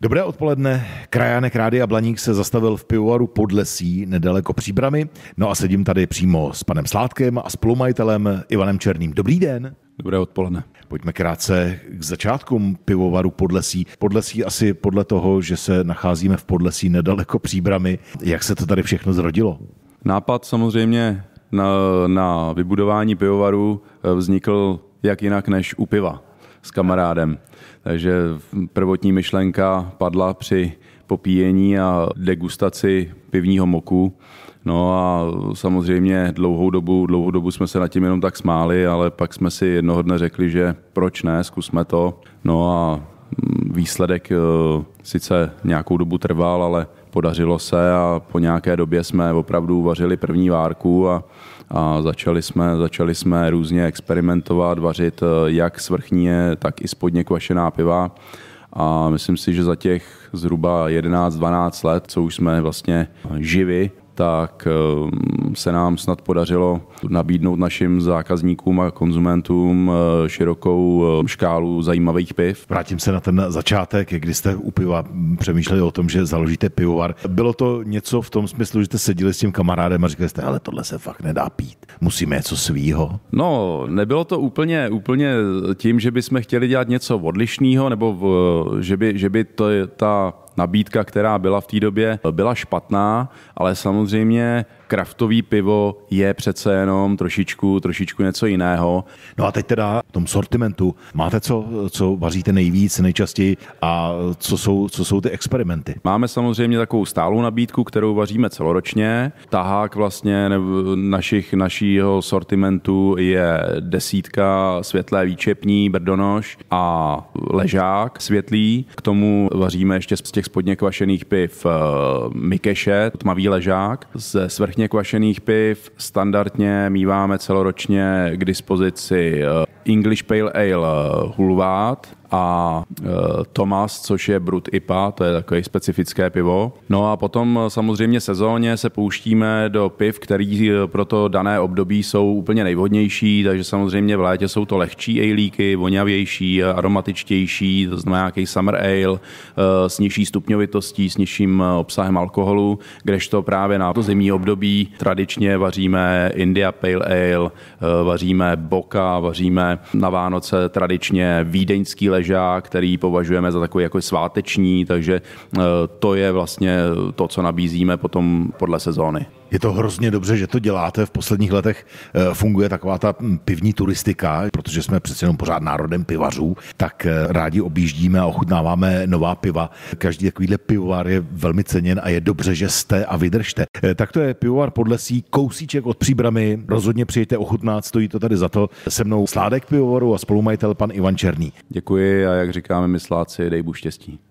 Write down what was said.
Dobré odpoledne. Krajánek Rádia Blaník se zastavil v pivovaru Podlesí nedaleko Příbramy. No a sedím tady přímo s panem Sládkem a spolumajitelem Ivanem Černým. Dobrý den. Dobré odpoledne. Pojďme krátce k začátkům pivovaru Podlesí. Podlesí asi podle toho, že se nacházíme v Podlesí nedaleko Příbramy. Jak se to tady všechno zrodilo? Nápad samozřejmě na, na vybudování pivovaru eh, vznikl jak jinak než u piva s kamarádem. Takže prvotní myšlenka padla při popíjení a degustaci pivního moku. No a samozřejmě dlouhou dobu, dlouhou dobu jsme se nad tím jenom tak smáli, ale pak jsme si jednoho dne řekli, že proč ne, zkusme to. No a výsledek eh, sice nějakou dobu trval, ale podařilo se a po nějaké době jsme opravdu vařili první várku a a začali jsme, začali jsme různě experimentovat, vařit eh, jak svrchně, tak i spodně kvašená piva. A myslím si, že za těch zhruba 11-12 let, co už jsme vlastně živi, tak ehm, se nám snad podařilo nabídnout našim zákazníkům a konzumentům eh, širokou eh, škálu zajímavých piv. Vrátím se na ten začátek, kdy jste u piva přemýšleli o tom, že založíte pivovar. Bylo to něco v tom smyslu, že jste seděli s tím kamarádem a říkali jste, ale tohle se fakt nedá pít, musíme něco svýho? No, nebylo to úplně, úplně tím, že bychom chtěli dělat něco odlišného, nebo v, že by, že by to, ta nabídka, která byla v té době, byla špatná, ale samozřejmě kraftový pivo je přece jenom trošičku, trošičku něco jiného. No a teď teda v tom sortimentu máte co, co vaříte nejvíc, nejčastěji a co jsou, co jsou ty experimenty? Máme samozřejmě takovou stálou nabídku, kterou vaříme celoročně. Tahák vlastně našich, našího sortimentu je desítka světlé výčepní, brdonož a ležák světlý. K tomu vaříme ještě z těch spodně kvašených piv eh, Mikeše, tmavý ležák. Ze svrchně kvašených piv standardně míváme celoročně k dispozici eh, English Pale Ale eh, Hulvát, a e, což je Brut IPA, to je takové specifické pivo. No a potom e, samozřejmě sezóně se pouštíme do piv, který e, pro to dané období jsou úplně nejvhodnější, takže samozřejmě v létě jsou to lehčí ejlíky, vonavější, e, aromatičtější, to znamená nějaký summer ale e, s nižší stupňovitostí, s nižším obsahem alkoholu, kdežto právě na to zimní období tradičně vaříme India Pale Ale, e, vaříme Boka, vaříme na Vánoce tradičně vídeňský les ležák, který považujeme za takový jako sváteční, takže eh, to je vlastně to, co nabízíme potom podle sezóny. Je to hrozně dobře, že to děláte. V posledních letech eh, funguje taková ta hm, pivní turistika, protože jsme přece jenom pořád národem pivařů, tak eh, rádi objíždíme a ochutnáváme nová piva. Každý takovýhle pivovar je velmi ceněn a je dobře, že jste a vydržte. Eh, tak to je pivovar podlesí, kousíček od příbramy. Rozhodně přijďte ochutnat, stojí to tady za to. Se mnou sládek pivovaru a spolumajitel pan Ivan Černý. Děkuji a jak říkáme my sláci, dej Bůh štěstí.